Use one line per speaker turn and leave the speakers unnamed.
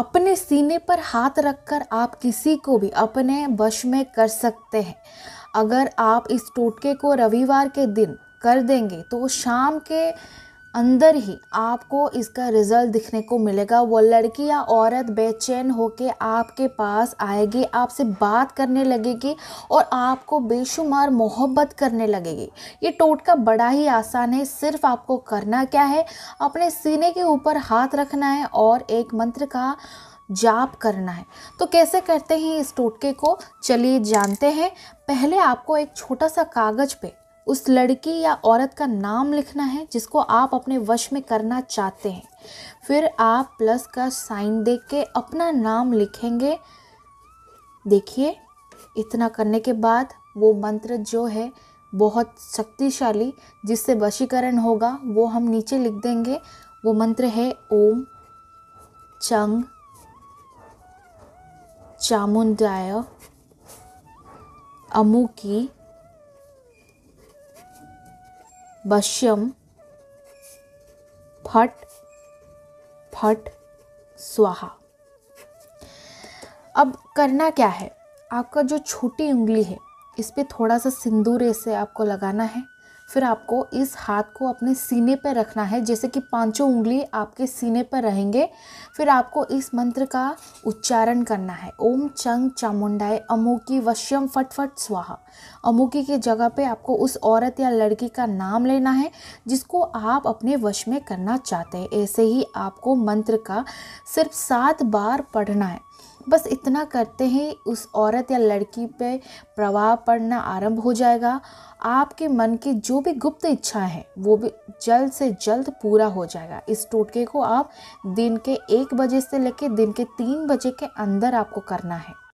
अपने सीने पर हाथ रखकर आप किसी को भी अपने वश में कर सकते हैं अगर आप इस टोटके को रविवार के दिन कर देंगे तो शाम के अंदर ही आपको इसका रिजल्ट दिखने को मिलेगा वो लड़की या औरत बेचैन होके आपके पास आएगी आपसे बात करने लगेगी और आपको बेशुमार मोहब्बत करने लगेगी ये टोटका बड़ा ही आसान है सिर्फ आपको करना क्या है अपने सीने के ऊपर हाथ रखना है और एक मंत्र का जाप करना है तो कैसे करते हैं इस टोटके को चलिए जानते हैं पहले आपको एक छोटा सा कागज़ पे उस लड़की या औरत का नाम लिखना है जिसको आप अपने वश में करना चाहते हैं फिर आप प्लस का साइन देख के अपना नाम लिखेंगे देखिए इतना करने के बाद वो मंत्र जो है बहुत शक्तिशाली जिससे वशीकरण होगा वो हम नीचे लिख देंगे वो मंत्र है ओम चंग चामुंडाय अमुकी बश्यम फट फट स्वाहा अब करना क्या है आपका जो छोटी उंगली है इस पर थोड़ा सा सिंदूर ऐसे आपको लगाना है फिर आपको इस हाथ को अपने सीने पर रखना है जैसे कि पांचों उंगली आपके सीने पर रहेंगे फिर आपको इस मंत्र का उच्चारण करना है ओम चंग चामुंडाए अमोकी वश्यम फटफट स्वाहा अमोकी के जगह पे आपको उस औरत या लड़की का नाम लेना है जिसको आप अपने वश में करना चाहते हैं ऐसे ही आपको मंत्र का सिर्फ सात बार पढ़ना है बस इतना करते ही उस औरत या लड़की पे प्रभाव पड़ना आरंभ हो जाएगा आपके मन की जो भी गुप्त इच्छा है वो भी जल्द से जल्द पूरा हो जाएगा इस टोटके को आप दिन के एक बजे से लेकर दिन के तीन बजे के अंदर आपको करना है